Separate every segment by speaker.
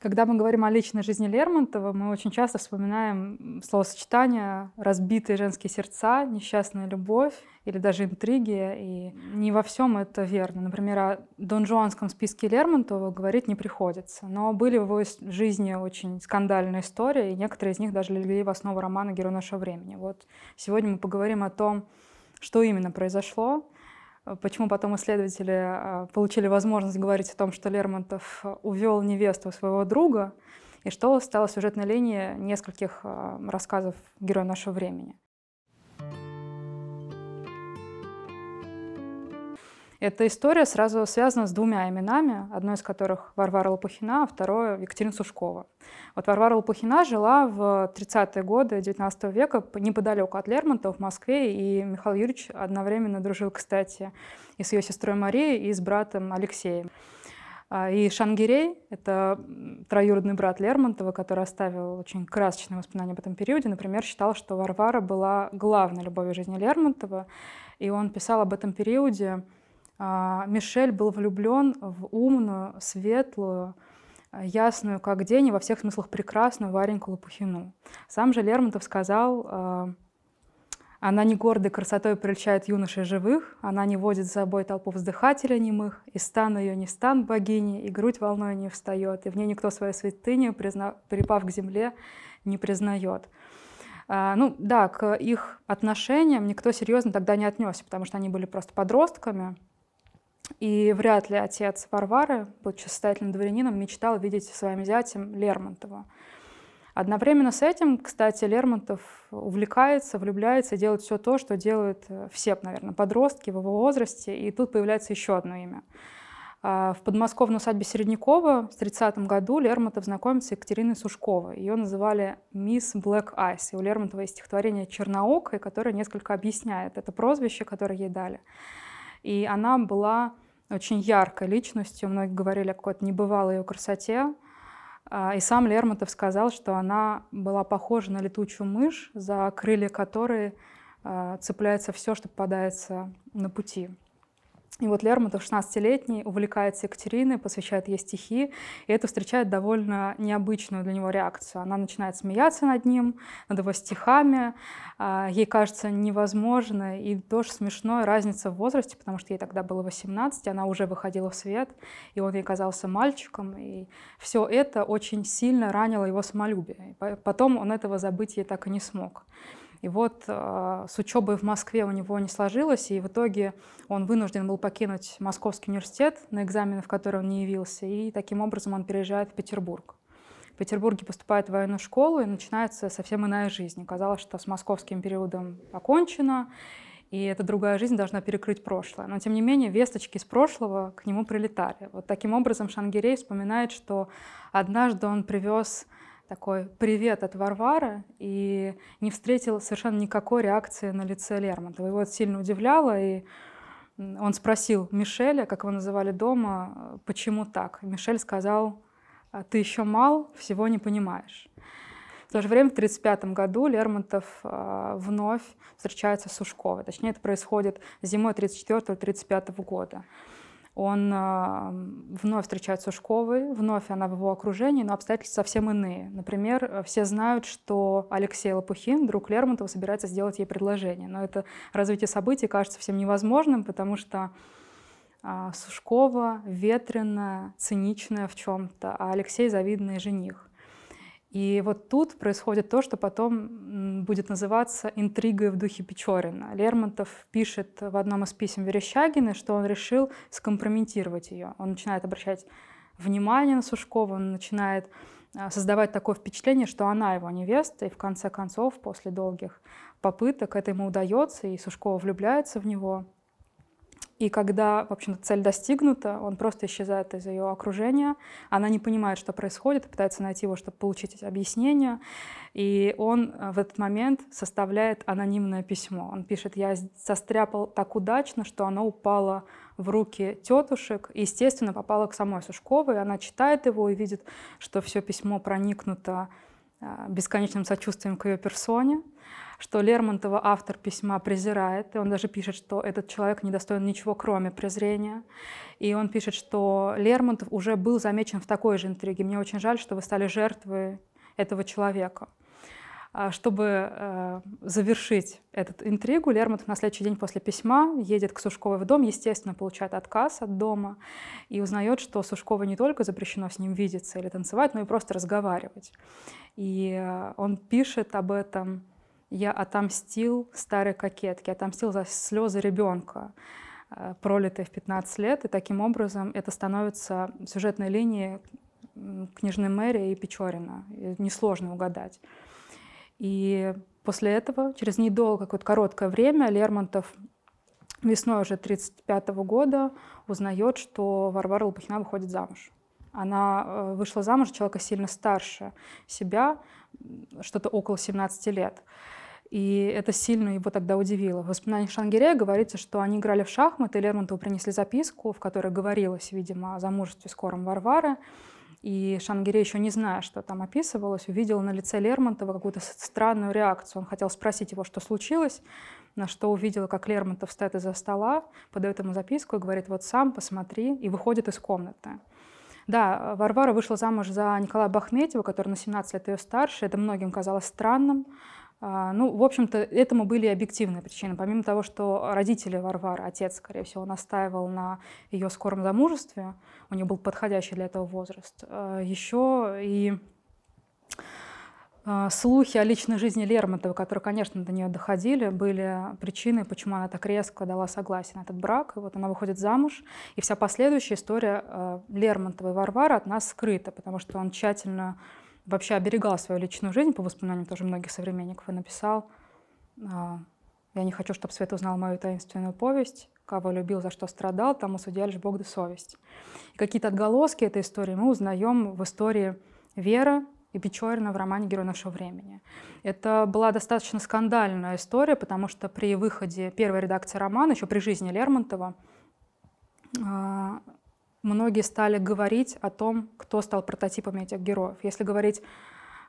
Speaker 1: Когда мы говорим о личной жизни Лермонтова, мы очень часто вспоминаем словосочетание «разбитые женские сердца», «несчастная любовь» или даже «интриги». И не во всем это верно. Например, о Дон Жуанском списке Лермонтова говорить не приходится. Но были в его жизни очень скандальные истории, и некоторые из них даже легли в основу романа «Герой нашего времени». Вот сегодня мы поговорим о том, что именно произошло, а почему потом исследователи а, получили возможность говорить о том, что Лермонтов а, увел невесту своего друга, и что стало сюжетной линией нескольких рассказов героя нашего времени. Эта история сразу связана с двумя именами, одно из которых Варвара Лопухина, а второе Екатерина Сушкова. Вот Варвара Лопухина жила в 30-е годы XIX века неподалеку от Лермонтова в Москве, и Михаил Юрьевич одновременно дружил, кстати, и с ее сестрой Марией, и с братом Алексеем. А, и Шангирей — это троюродный брат Лермонтова, который оставил очень красочные воспоминания об этом периоде. Например, считал, что Варвара была главной любовью жизни Лермонтова, и он писал об этом периоде а, Мишель был влюблен в умную, светлую, а, ясную, как день, и во всех смыслах прекрасную Вареньку Лопухину. Сам же Лермонтов сказал, а, она не гордой красотой прельщает юношей живых, она не водит за собой толпу вздыхателя немых, и стан ее не стан богини, и грудь волной не встает, и в ней никто свою святыню, призна... припав к земле, не признает. ну да, к их отношениям никто серьезно тогда не отнесся, потому что они были просто подростками, и вряд ли отец Варвары, будучи состоятельным дворянином, мечтал видеть своим зятем Лермонтова. Одновременно с этим, кстати, Лермонтов увлекается, влюбляется, делает все то, что делают э, все, наверное, подростки в его возрасте. И тут появляется еще одно имя. А, в подмосковной усадьбе Середнякова в 30 году Лермонтов знакомится с Екатериной Сушковой. Ее называли «Мисс Блэк Айс». И у Лермонтова есть стихотворение «Черноокой», которое несколько объясняет это прозвище, которое ей дали. И она была очень яркой личностью. Многие говорили о какой-то небывалой ее красоте. А, и сам Лермонтов сказал, что она была похожа на летучую мышь, за крылья которой а, цепляется все, что попадается на пути. И вот Лермонтов, 16-летний, увлекается Екатериной, посвящает ей стихи, и это встречает довольно необычную для него реакцию. Она начинает смеяться над ним, над его стихами, а, ей кажется невозможно и тоже смешной разница в возрасте, потому что ей тогда было 18, она уже выходила в свет, и он ей казался мальчиком, и все это очень сильно ранило его самолюбие. потом он этого забыть ей так и не смог. И вот а, с учебой в Москве у него не сложилось, и в итоге он вынужден был покинуть Московский университет, на экзамены, в которые он не явился, и таким образом он переезжает в Петербург. В Петербурге поступает в военную школу, и начинается совсем иная жизнь. Казалось, что с московским периодом покончено, и эта другая жизнь должна перекрыть прошлое. Но, тем не менее, весточки из прошлого к нему прилетали. Вот таким образом Шангирей вспоминает, что однажды он привез такой привет от Варвары и не встретил совершенно никакой реакции на лице Лермонтова. Его это сильно удивляло, и он спросил Мишеля, как его называли дома, почему так. Мишель сказал, «А ты еще мал, всего не понимаешь. В то же время в 1935 году Лермонтов э, вновь встречается с Сушковой. Точнее, это происходит зимой 1934-1935 года он э, вновь встречает Сушковой, вновь она в его окружении, но обстоятельства совсем иные. Например, э, все знают, что Алексей Лопухин, друг Лермонтова, собирается сделать ей предложение. Но это развитие событий кажется всем невозможным, потому что а, Сушкова ветреная, циничная в чем-то, а Алексей завидный жених. И вот тут происходит то, что потом будет называться интригой в духе Печорина. Лермонтов пишет в одном из писем Верещагины, что он решил скомпрометировать ее. Он начинает обращать внимание на Сушкова, он начинает а, создавать такое впечатление, что она его невеста, и в конце концов, после долгих попыток, это ему удается, и Сушкова влюбляется в него. И когда, в общем-то, цель достигнута, он просто исчезает из ее окружения, она не понимает, что происходит, пытается найти его, чтобы получить эти объяснения, и он э, в этот момент составляет анонимное письмо. Он пишет, я состряпал так удачно, что оно упало в руки тетушек, и, естественно, попало к самой Сушковой, она читает его и видит, что все письмо проникнуто а, бесконечным сочувствием к ее персоне, что Лермонтова автор письма презирает, и он даже пишет, что этот человек не достоин ничего, кроме презрения. И он пишет, что Лермонтов уже был замечен в такой же интриге. Мне очень жаль, что вы стали жертвой этого человека. А, чтобы э, завершить эту интригу, Лермонтов на следующий день после письма едет к Сушковой в дом, естественно, получает отказ от дома и узнает, что Сушкова не только запрещено с ним видеться или танцевать, но и просто разговаривать. И э, он пишет об этом «Я отомстил старой кокетке, отомстил за слезы ребенка» э, пролитые в 15 лет, и таким образом это становится сюжетной линией книжной Мэри и Печорина. Несложно угадать. И после этого, через недолго, какое-то короткое время, Лермонтов весной уже 1935 года узнает, что Варвара Лопухина выходит замуж. Она э, вышла замуж человека сильно старше себя, что-то около 17 лет. И это сильно его тогда удивило. В воспоминаниях Шангирея говорится, что они играли в шахматы, и Лермонтову принесли записку, в которой говорилось, видимо, о замужестве скором Варвары. И Шангире, еще не зная, что там описывалось, увидел на лице Лермонтова какую-то странную реакцию. Он хотел спросить его, что случилось, на что увидела, как Лермонтов стоит из-за стола, подает ему записку и говорит, вот сам посмотри, и выходит из комнаты. Да, Варвара вышла замуж за Николая Бахметьева, который на 17 лет ее старше. Это многим казалось странным. А, ну, в общем-то, этому были объективные причины. Помимо того, что родители Варвары, отец, скорее всего, настаивал на ее скором замужестве, у нее был подходящий для этого возраст, а, еще и а, слухи о личной жизни Лермонтова, которые, конечно, до нее доходили, были причиной, почему она так резко дала согласие на этот брак. И вот она выходит замуж, и вся последующая история Лермонтова и Варвары от нас скрыта, потому что он тщательно вообще оберегал свою личную жизнь, по воспоминаниям тоже многих современников, и написал а, «Я не хочу, чтобы свет узнал мою таинственную повесть, кого любил, за что страдал, там судья лишь Бог да совесть». И какие-то отголоски этой истории мы узнаем в истории Вера и Печорина в романе «Герой нашего времени». Это была достаточно скандальная история, потому что при выходе первой редакции романа, еще при жизни Лермонтова, а, многие стали говорить о том, кто стал прототипами этих героев. Если говорить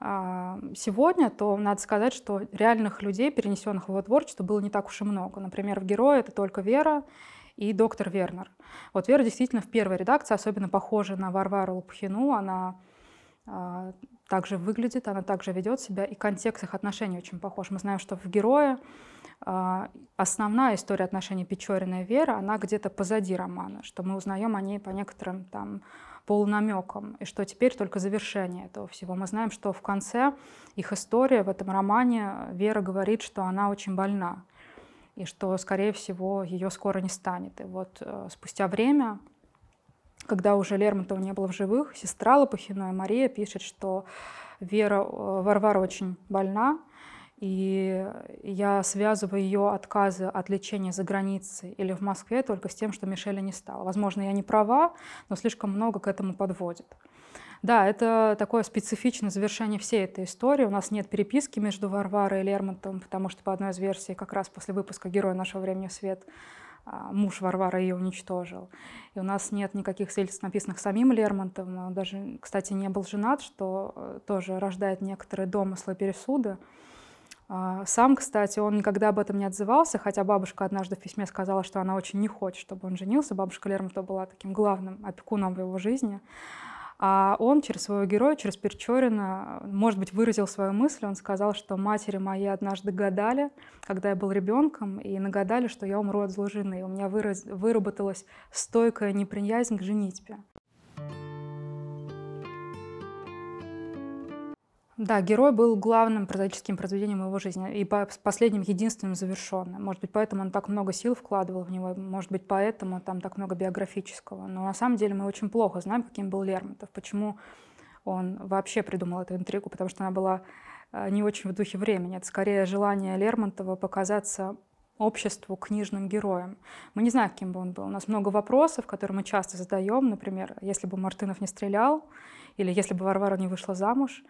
Speaker 1: а, сегодня, то надо сказать, что реальных людей, перенесенных в его творчество, было не так уж и много. Например, в «Герое» это только Вера и доктор Вернер. Вот Вера действительно в первой редакции особенно похожа на Варвару Лопухину. Она э, также выглядит, она также ведет себя, и контекст их отношений очень похож. Мы знаем, что в «Герое» А, основная история отношений Печорина и Веры, она где-то позади романа, что мы узнаем о ней по некоторым там полунамеком, и что теперь только завершение этого всего. Мы знаем, что в конце их история в этом романе Вера говорит, что она очень больна, и что, скорее всего, ее скоро не станет. И вот э, спустя время, когда уже Лермонтова не было в живых, сестра Лопухиной Мария пишет, что Вера, э, Варвара очень больна, и я связываю ее отказы от лечения за границей или в Москве только с тем, что Мишеля не стала. Возможно, я не права, но слишком много к этому подводит. Да, это такое специфичное завершение всей этой истории. У нас нет переписки между Варварой и Лермонтом, потому что по одной из версий как раз после выпуска «Героя нашего времени в свет» а, муж Варвары ее уничтожил. И у нас нет никаких свидетельств, написанных самим Лермонтом. Он даже, кстати, не был женат, что э, тоже рождает некоторые домыслы и пересуды. А, сам, кстати, он никогда об этом не отзывался, хотя бабушка однажды в письме сказала, что она очень не хочет, чтобы он женился. Бабушка Лермонтова была таким главным опекуном в его жизни. А он через своего героя, через Перчорина, может быть, выразил свою мысль. Он сказал, что матери мои однажды гадали, когда я был ребенком, и нагадали, что я умру от злой жены. и У меня выработалась стойкая неприязнь к женитьбе. Да, герой был главным прозаическим произведением его жизни и последним единственным завершенным. Может быть, поэтому он так много сил вкладывал в него, может быть, поэтому там так много биографического. Но на самом деле мы очень плохо знаем, каким был Лермонтов, почему он вообще придумал эту интригу, потому что она была э, не очень в духе времени. Это скорее желание Лермонтова показаться обществу книжным героем. Мы не знаем, кем бы он был. У нас много вопросов, которые мы часто задаем. Например, если бы Мартынов не стрелял, или если бы Варвара не вышла замуж,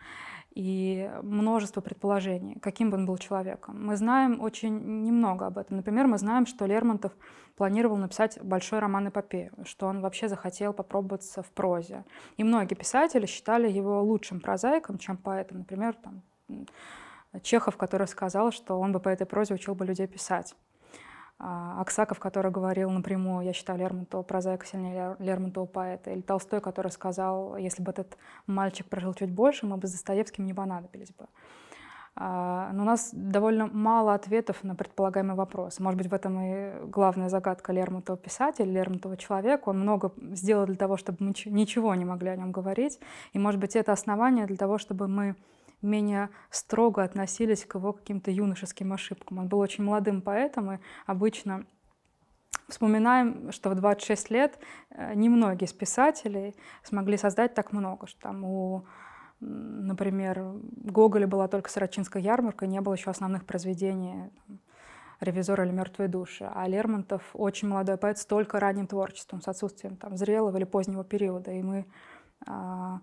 Speaker 1: и множество предположений, каким бы он был человеком. Мы знаем очень немного об этом. Например, мы знаем, что Лермонтов планировал написать большой роман эпопею, что он вообще захотел попробоваться в прозе. И многие писатели считали его лучшим прозаиком, чем поэтом. Например, там, Чехов, который сказал, что он бы по этой прозе учил бы людей писать. А, Аксаков, который говорил напрямую, я считаю Лермонтова прозаика сильнее Лермонтова поэта, или Толстой, который сказал, если бы этот мальчик прожил чуть больше, мы бы с Достоевским не понадобились бы. А, но у нас довольно мало ответов на предполагаемый вопрос. Может быть, в этом и главная загадка Лермонтова писателя, Лермонтова человека. Он много сделал для того, чтобы мы ничего не могли о нем говорить. И, может быть, это основание для того, чтобы мы менее строго относились к его каким-то юношеским ошибкам. Он был очень молодым поэтом, и обычно вспоминаем, что в 26 лет э, немногие из писателей смогли создать так много, что там у например, Гоголя была только Сорочинская ярмарка, не было еще основных произведений «Ревизор» или «Мертвые души». А Лермонтов очень молодой поэт с только ранним творчеством, с отсутствием там, зрелого или позднего периода. И мы а,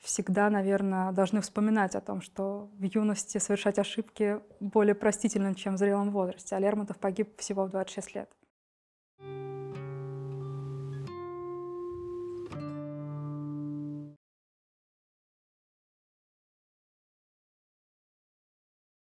Speaker 1: всегда, наверное, должны вспоминать о том, что в юности совершать ошибки более простительно, чем в зрелом возрасте, а Лермонтов погиб всего в 26 лет.